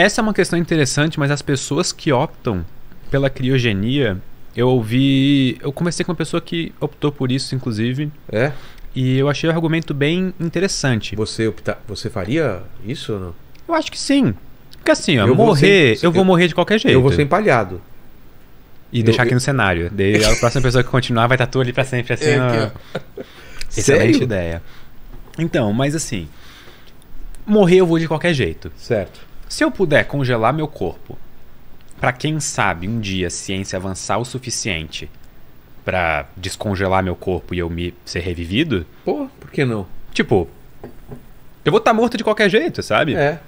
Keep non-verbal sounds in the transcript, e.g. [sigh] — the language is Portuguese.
Essa é uma questão interessante, mas as pessoas que optam pela criogenia, eu ouvi. Eu comecei com uma pessoa que optou por isso, inclusive. É? E eu achei o argumento bem interessante. Você opta, você faria isso ou não? Eu acho que sim. Porque assim, ó, eu morrer, ser, eu vou eu, morrer de qualquer jeito. Eu vou ser empalhado. E eu, deixar aqui no cenário. Daí a [laughs] próxima pessoa que continuar vai estar tá tu ali pra sempre, assim. É, [laughs] Excelente é Sério? ideia. Então, mas assim. Morrer eu vou de qualquer jeito. Certo. Se eu puder congelar meu corpo, para quem sabe um dia a ciência avançar o suficiente para descongelar meu corpo e eu me ser revivido? Pô, por que não? Tipo, eu vou estar tá morto de qualquer jeito, sabe? É.